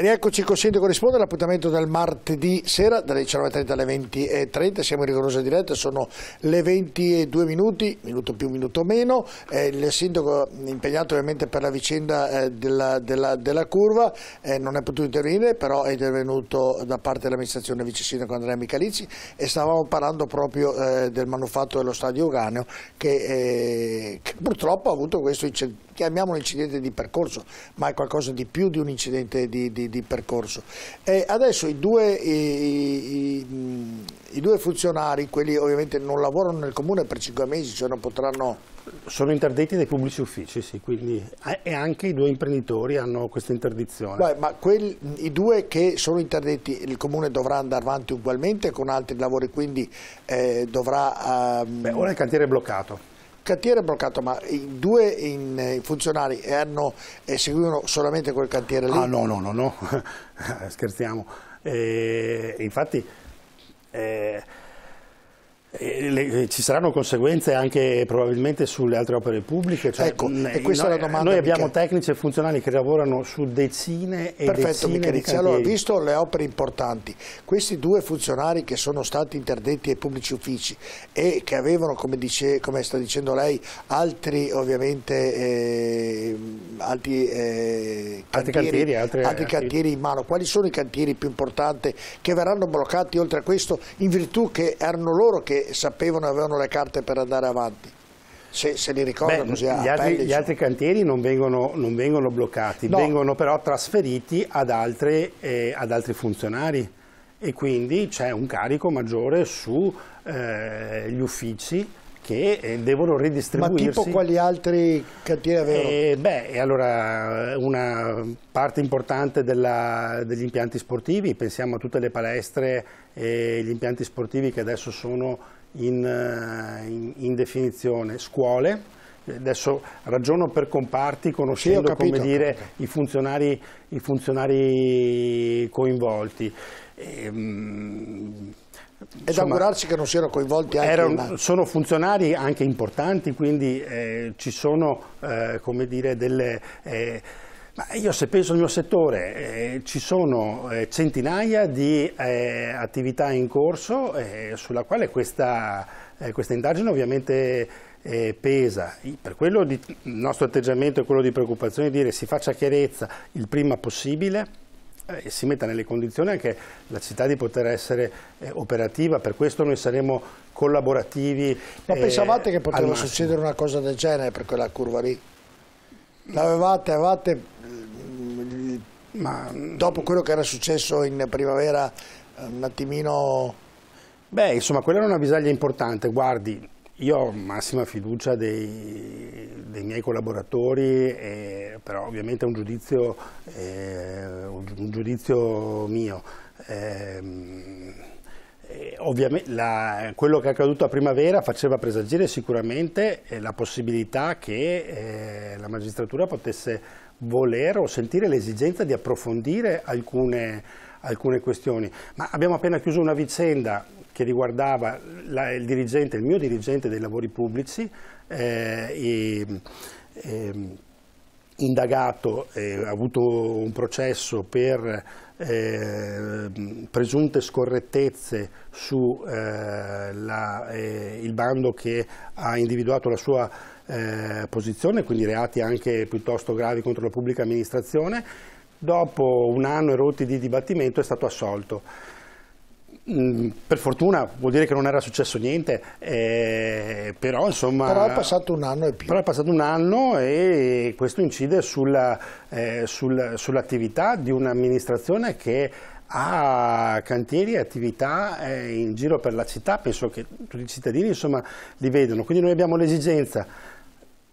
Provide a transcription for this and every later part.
Rieccoci con Sindaco Risponde, l'appuntamento del martedì sera dalle 19.30 alle 20.30, siamo in rigorosa diretta, sono le 22 minuti, minuto più, minuto meno, eh, il sindaco impegnato ovviamente per la vicenda eh, della, della, della, curva, eh, non è potuto intervenire, però è intervenuto da parte dell'amministrazione vice sindaco Andrea Michalizzi e stavamo parlando proprio eh, del manufatto dello stadio Uganeo che, eh, che purtroppo ha avuto questo, incidente, chiamiamolo incidente di percorso, ma è qualcosa di più di un incidente di, di di percorso. E adesso i due, i, i, i due, funzionari, quelli ovviamente non lavorano nel comune per cinque mesi, cioè non potranno... Sono interdetti dai pubblici uffici, sì, quindi, e anche i due imprenditori hanno questa interdizione. Beh, ma quelli, i due che sono interdetti, il comune dovrà andare avanti ugualmente con altri lavori, quindi eh, dovrà... Um... Beh, ora il cantiere è bloccato cantiere è bloccato, ma i due in, eh, in funzionari hanno, seguivano solamente quel cantiere lì? Ah no, no, no, no. scherziamo. Eh, infatti... Eh, eh, le, eh, ci saranno conseguenze anche probabilmente sulle altre opere pubbliche? Cioè, ecco, mm, e questa noi, è la eh, domanda. Noi abbiamo Michele. tecnici e funzionali che lavorano su decine e Perfetto, decine Michele. di Allora, visto le opere importanti, questi due funzionari che sono stati interdetti ai pubblici uffici e che avevano, come, dice, come sta dicendo lei, altri ovviamente eh, altri, eh, cantieri, altri, cantieri, altre, altri cantieri in mano, quali sono i cantieri più importanti che verranno bloccati oltre a questo in virtù che erano loro che che sapevano avevano le carte per andare avanti. Se, se li ricordano così gli altri, gli altri, cantieri non vengono, non vengono bloccati, no. vengono però trasferiti ad, altre, eh, ad altri funzionari e quindi c'è un carico maggiore sugli eh, uffici che eh, devono ridistribuirsi. Ma tipo quali altri cantieri avevano? Eh, beh, allora una parte importante della, degli impianti sportivi, pensiamo a tutte le palestre e gli impianti sportivi che adesso sono in, eh, in, in definizione, scuole, eh, adesso ragiono per comparti conoscendo sì, capito, dire, i, funzionari, i, funzionari, coinvolti. E, ehm, mh, ed augurarci che non siano coinvolti anche erano, una... Sono funzionari anche importanti, quindi eh, ci sono eh, come dire, delle... Eh, io se penso al mio settore, eh, ci sono eh, centinaia di eh, attività in corso eh, sulla quale questa, eh, questa indagine ovviamente eh, pesa. Per quello di, il nostro atteggiamento è quello di preoccupazione, dire si faccia chiarezza il prima possibile, eh, si metta nelle condizioni anche la città di poter essere eh, operativa, per questo noi saremo collaborativi. Ma eh, pensavate che poteva succedere una cosa del genere per quella curva lì? L'avevate, avevate, mm, ma dopo quello che era successo in primavera, eh, un attimino... Beh, insomma, quella era una visaglia importante, guardi, io ho massima fiducia dei, dei miei collaboratori, eh, però ovviamente è un giudizio, eh, un giudizio mio. Ehm, eh, ovviamente la, quello che è accaduto a primavera faceva presagire sicuramente eh, la possibilità che eh, la magistratura potesse voler o sentire l'esigenza di approfondire alcune, alcune questioni. Ma abbiamo appena chiuso una vicenda che riguardava la, il, dirigente, il mio dirigente dei lavori pubblici, eh, e, ehm, e, indagato, eh, ha avuto un processo per eh, presunte scorrettezze sul eh, eh bando che ha individuato la sua eh, posizione, quindi reati anche piuttosto gravi contro la pubblica amministrazione, dopo un anno e rotti di dibattimento è stato assolto. Mm, per fortuna vuol dire che non era successo niente, eh, però insomma... Però è passato un anno e più. Però è passato un anno e questo incide sulla, eh, sul, sull'attività di un'amministrazione che ha cantieri e attività eh, in giro per la città, penso che tutti i cittadini insomma, li vedano, quindi noi abbiamo l'esigenza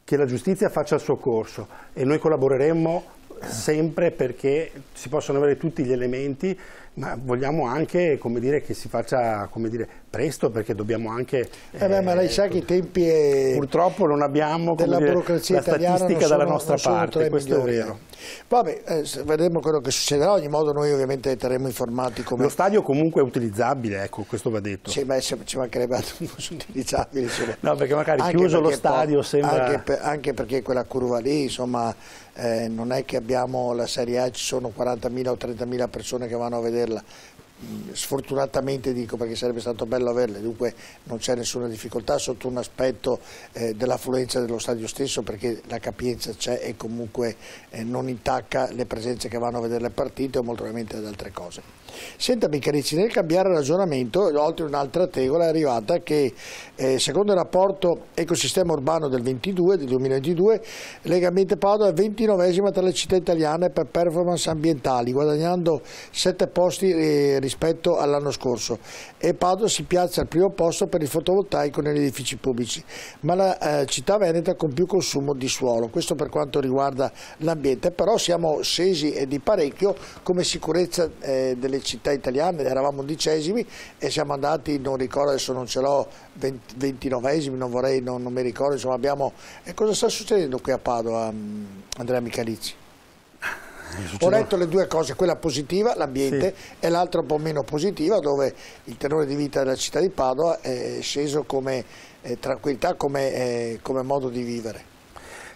che la giustizia faccia il suo corso e noi collaboreremo sempre perché si possono avere tutti gli elementi, ma vogliamo anche dire, che si faccia dire, presto perché dobbiamo anche... Eh beh, ma lei eh, sa che i eh, tempi è... purtroppo non abbiamo della dire, burocrazia italiana statistica sono, dalla nostra parte, questo migliori. è vero. Vabbè, eh, vedremo quello che succederà, ogni modo noi ovviamente terremo informati come... Lo stadio comunque è utilizzabile, ecco, questo va detto. Sì, ma ci mancherebbe altro che fosse utilizzabile. Insomma. No, perché magari anche chiuso perché lo stadio sembra... Anche, per, anche perché quella curva lì, insomma eh, non è che abbiamo la Serie A ci sono 40.000 o 30.000 persone che vanno a vederla, sfortunatamente dico perché sarebbe stato bello averle, dunque non c'è nessuna difficoltà sotto un aspetto eh, dell'affluenza dello stadio stesso perché la capienza c'è e comunque eh, non intacca le presenze che vanno a vedere le partite o molto probabilmente ad altre cose. Sentami Carici, nel cambiare ragionamento, oltre un'altra tegola è arrivata che eh, secondo il rapporto ecosistema urbano del, 22, del 2022 Lega Padova è 29esima tra le città italiane per performance ambientali, guadagnando 7 posti eh, rispetto all'anno scorso e Padova si piazza al primo posto per il fotovoltaico negli edifici pubblici, ma la eh, città veneta con più consumo di suolo, questo per quanto riguarda l'ambiente, però siamo scesi e di parecchio come sicurezza eh, delle città italiane, eravamo undicesimi e siamo andati, non ricordo adesso non ce l'ho, ventinovesimi, non vorrei, non, non mi ricordo, insomma abbiamo... E eh, cosa sta succedendo qui a Padova mm, Andrea Michalizzi? Eh, Ho letto le due cose, quella positiva, l'ambiente, sì. e l'altra un po' meno positiva, dove il tenore di vita della città di Padova è sceso come eh, tranquillità, come, eh, come modo di vivere.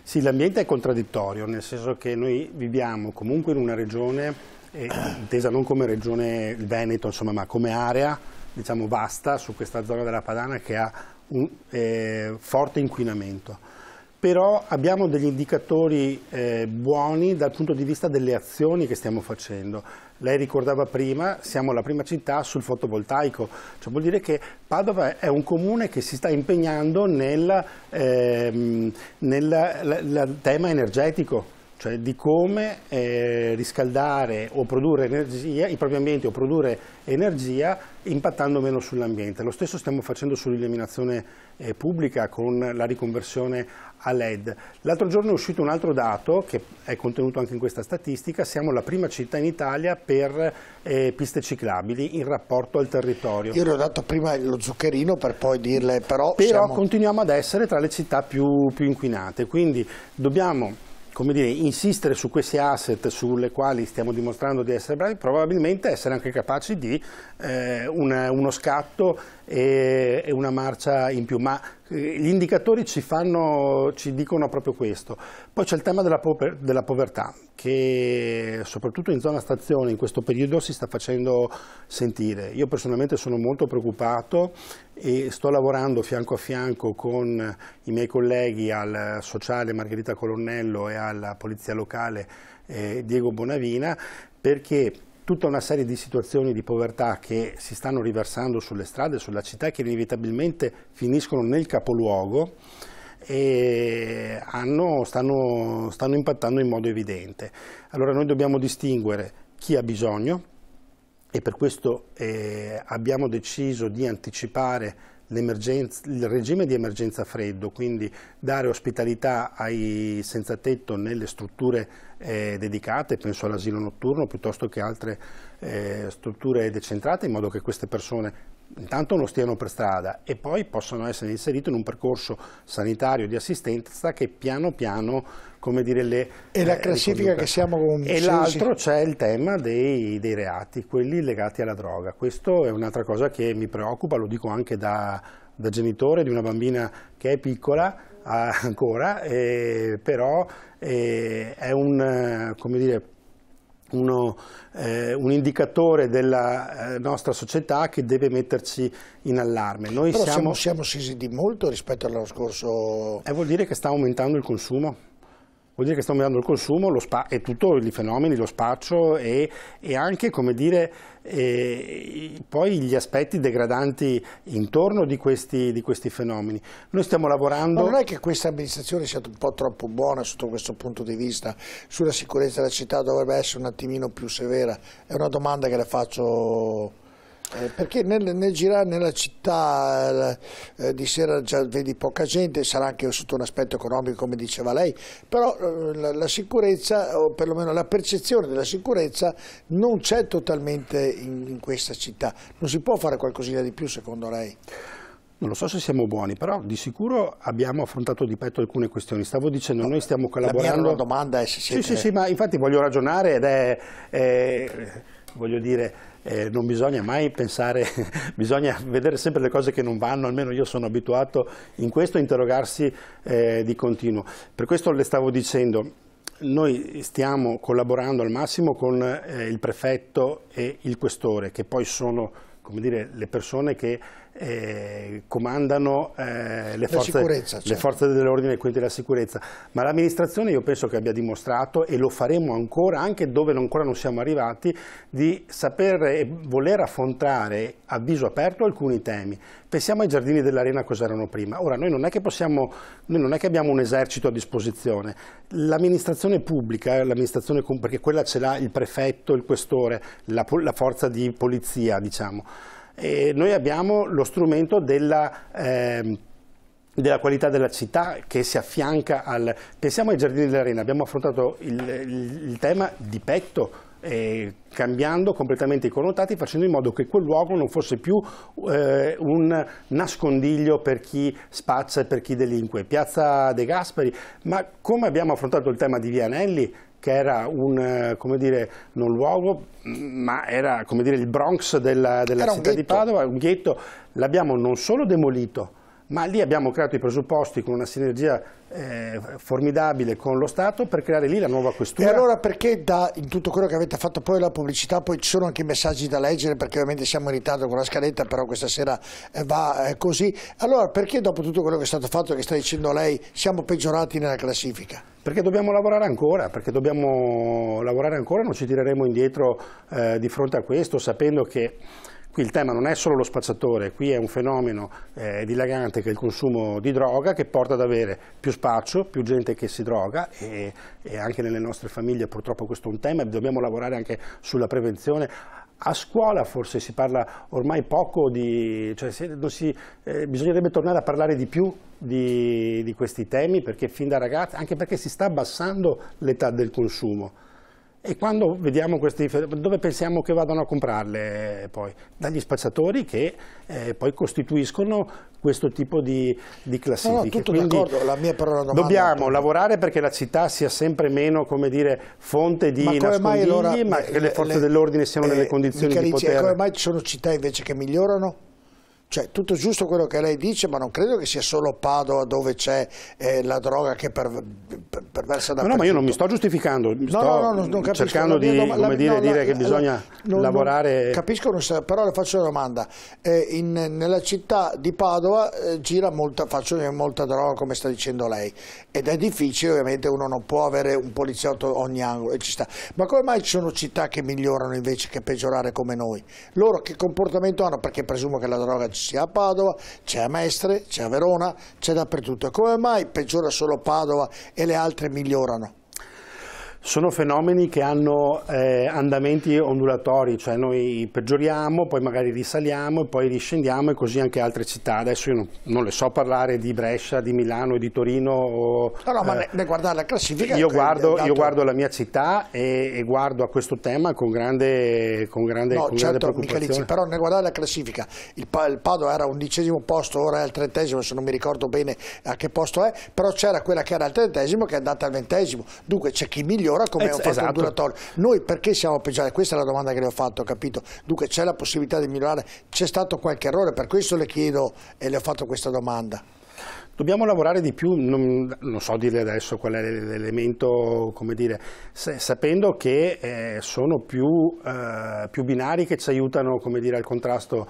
Sì, l'ambiente è contraddittorio, nel senso che noi viviamo comunque in una regione, eh, intesa non come regione il Veneto, insomma, ma come area diciamo, vasta su questa zona della Padana che ha un eh, forte inquinamento però abbiamo degli indicatori eh, buoni dal punto di vista delle azioni che stiamo facendo. Lei ricordava prima, siamo la prima città sul fotovoltaico, cioè vuol dire che Padova è un comune che si sta impegnando nel, ehm, nel la, la, tema energetico, cioè di come eh, riscaldare o produrre energia, i propri ambienti o produrre energia impattando meno sull'ambiente. Lo stesso stiamo facendo sull'illuminazione eh, pubblica con la riconversione a LED. L'altro giorno è uscito un altro dato che è contenuto anche in questa statistica, siamo la prima città in Italia per eh, piste ciclabili in rapporto al territorio. Io le ho dato prima lo zuccherino per poi dirle però... Però siamo... continuiamo ad essere tra le città più, più inquinate, quindi dobbiamo come dire, insistere su questi asset sulle quali stiamo dimostrando di essere bravi, probabilmente essere anche capaci di eh, una, uno scatto e, e una marcia in più. Ma eh, gli indicatori ci, fanno, ci, dicono proprio questo. Poi c'è il tema della, pover della, povertà, che soprattutto in zona stazione in questo periodo si sta facendo sentire. Io personalmente sono molto preoccupato e sto lavorando fianco a fianco con i miei colleghi al sociale Margherita Colonnello e alla polizia locale eh, Diego Bonavina perché tutta una serie di situazioni di povertà che si stanno riversando sulle strade, sulla città che inevitabilmente finiscono nel capoluogo e hanno, stanno, stanno impattando in modo evidente. Allora noi dobbiamo distinguere chi ha bisogno e per questo eh, abbiamo deciso di anticipare il regime di emergenza freddo, quindi dare ospitalità ai senza tetto nelle strutture eh, dedicate, penso all'asilo notturno piuttosto che altre eh, strutture decentrate, in modo che queste persone intanto non stiano per strada e poi possano essere inseriti in un percorso sanitario di assistenza che piano piano come dire le e la eh, classifica che siamo con e l'altro c'è il tema dei, dei, reati quelli legati alla droga questo è un'altra cosa che mi preoccupa lo dico anche da, da genitore di una bambina che è piccola ancora, eh, però eh, è un, eh, come dire, uno, eh, un indicatore della eh, nostra società che deve metterci in allarme. Noi Però siamo, siamo, siamo sisi di molto rispetto all'anno scorso. Eh, vuol dire che sta aumentando il consumo. Vuol dire che stiamo mirando il consumo spa, e tutti i fenomeni, lo spaccio e, e anche dire, e, poi gli aspetti degradanti intorno di questi, di questi, fenomeni. Noi stiamo lavorando... Ma non è che questa amministrazione sia un po' troppo buona sotto questo punto di vista? Sulla sicurezza della città dovrebbe essere un attimino più severa? È una domanda che le faccio eh, perché nel, nel, girare nella città eh, di sera già vedi poca gente, sarà anche sotto un aspetto economico come diceva lei, però eh, la, la, sicurezza o perlomeno la percezione della sicurezza non c'è totalmente in, in questa città, non si può fare qualcosina di più secondo lei? Non lo so se siamo buoni, però di sicuro abbiamo affrontato di petto alcune questioni. Stavo dicendo, no, noi stiamo collaborando... La mia domanda è eh, se siete... Sì, sì, sì, ma infatti voglio ragionare ed è... è eh, voglio dire, eh, non bisogna mai pensare, bisogna vedere sempre le cose che non vanno, almeno io sono abituato in questo a interrogarsi eh, di continuo. Per questo le stavo dicendo, noi stiamo collaborando al massimo con eh, il prefetto e il questore, che poi sono dire, le persone che eh, comandano eh, le, forze, certo. le, forze, dell'ordine e quindi la sicurezza, ma l'amministrazione io penso che abbia dimostrato, e lo faremo ancora, anche dove ancora non siamo arrivati, di saper e voler affrontare a viso aperto alcuni temi. Pensiamo ai giardini dell'arena cosa erano prima. Ora, noi non è che, possiamo, non è che abbiamo un esercito a disposizione. L'amministrazione pubblica, l'amministrazione, perché quella ce l'ha il prefetto, il questore, la, la forza di polizia, diciamo eh, noi abbiamo lo strumento della... Eh, della qualità della città che si affianca al... Pensiamo ai giardini dell'arena, abbiamo affrontato il, il, il, tema di petto, eh, cambiando completamente i connotati, facendo in modo che quel luogo non fosse più eh, un nascondiglio per chi spazza e per chi delinque. Piazza De Gasperi, ma come abbiamo affrontato il tema di Vianelli, che era un, eh, dire, non luogo, mm, ma era dire, il Bronx della, della città di Padova, un ghetto, l'abbiamo non solo demolito, ma lì abbiamo creato i presupposti con una sinergia eh, formidabile con lo Stato per creare lì la nuova questura. E allora perché da, in tutto quello che avete fatto poi la pubblicità, poi ci sono anche i messaggi da leggere perché ovviamente siamo in ritardo con la scaletta, però questa sera eh, va eh, così. Allora perché dopo tutto quello che è stato fatto, che sta dicendo lei, siamo peggiorati nella classifica? Perché dobbiamo lavorare ancora, perché dobbiamo lavorare ancora, non ci tireremo indietro eh, di fronte a questo, sapendo che Qui il tema non è solo lo spacciatore, qui è un fenomeno eh, dilagante che è il consumo di droga che porta ad avere più spaccio, più gente che si droga e, e anche nelle nostre famiglie purtroppo questo è un tema e dobbiamo lavorare anche sulla prevenzione a scuola forse si parla ormai poco di, cioè si, eh, bisognerebbe tornare a parlare di più di, di questi temi perché fin da ragazzi, anche perché si sta abbassando l'età del consumo. E quando vediamo queste differenze, dove pensiamo che vadano a comprarle eh, poi? Dagli spacciatori che eh, poi costituiscono questo tipo di, di classifiche. No, no, Quindi, la mia parola dobbiamo lavorare perché la città sia sempre meno come dire, fonte di ma nascondigli, allora, ma eh, che le, forze dell'ordine siano eh, nelle condizioni Michalici, di poter... E come mai ci sono città invece che migliorano? Cioè, tutto giusto quello che lei dice, ma non credo che sia solo Padova dove c'è eh, la droga che per, per, perversa da No, no, ma io non mi sto giustificando, mi no, sto no, no, non capisco, cercando di la, la, dire, dire la, che bisogna lavorare. capisco, però le faccio una domanda. Eh, in, nella città di Padova eh, gira molta, faccio molta droga, come sta dicendo lei, ed è difficile, ovviamente uno non può avere un poliziotto ogni angolo e ci sta. Ma come mai ci sono città che migliorano invece che peggiorare come noi? Loro che comportamento hanno? Perché presumo che la droga ci sia a Padova, c'è a Mestre, c'è a Verona, c'è dappertutto. Come mai peggiora solo Padova e le altre migliorano? sono fenomeni che hanno eh, andamenti ondulatori, cioè noi peggioriamo, poi magari risaliamo, poi riscendiamo e così anche altre città. Adesso io non, non le so parlare di Brescia, di Milano, di Torino. O, no, no, eh, ma ne, ne guardare la classifica. Io cioè, guardo, io guardo, la mia città e, e, guardo a questo tema con grande, con grande, no, con certo, grande preoccupazione. Michalizzi, però ne guardare la classifica. Il, il Padova era undicesimo posto, ora è al trentesimo, se non mi ricordo bene a che posto è, però c'era quella che era al trentesimo che è andata al ventesimo. Dunque c'è chi migliora migliora come es- un esatto. ondulatorio. Noi perché siamo peggiori? Questa è la domanda che le ho fatto, capito? Dunque c'è la possibilità di migliorare, c'è stato qualche errore, per questo le chiedo e le ho fatto questa domanda. Dobbiamo lavorare di più, non, non so dire adesso qual è l'elemento, come dire, se, sapendo che eh, sono più, eh, più, binari che ci aiutano, come dire, al contrasto,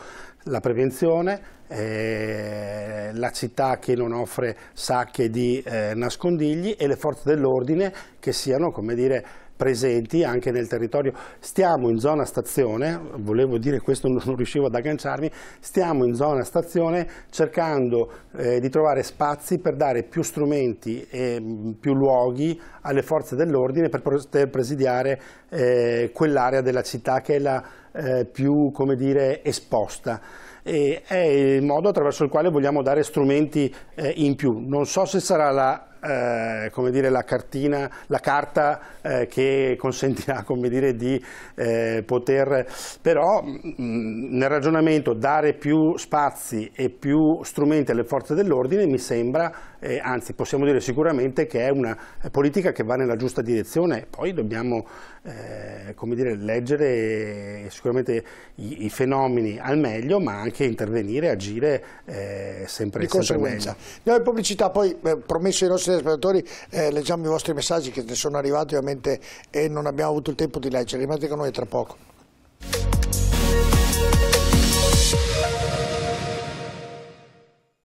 la prevenzione, eh, la città che non offre sacche di eh, nascondigli e le forze dell'ordine che siano, come dire, presenti anche nel territorio. Stiamo in zona stazione, volevo dire questo non riuscivo ad agganciarmi, stiamo in zona stazione cercando eh, di trovare spazi per dare più strumenti e mm, più luoghi alle forze dell'ordine per poter presidiare eh, quell'area della città che è la eh, più, come dire, esposta è il modo attraverso il quale vogliamo dare strumenti eh, in più. Non so se sarà la eh, come dire, la, cartina, la, carta eh, che consentirà come dire, di eh, poter però mh, mm, nel ragionamento dare più spazi e più strumenti alle forze dell'ordine mi sembra, eh, anzi possiamo dire sicuramente che è una politica che va nella giusta direzione, poi dobbiamo eh, come dire, leggere sicuramente i, i, fenomeni al meglio ma anche intervenire, agire sempre, di sempre meglio. Noi pubblicità poi promesso ai nostri telespettatori, eh, leggiamo i vostri messaggi che ne sono arrivati ovviamente e non abbiamo avuto il tempo di leggere, rimanete con noi tra poco.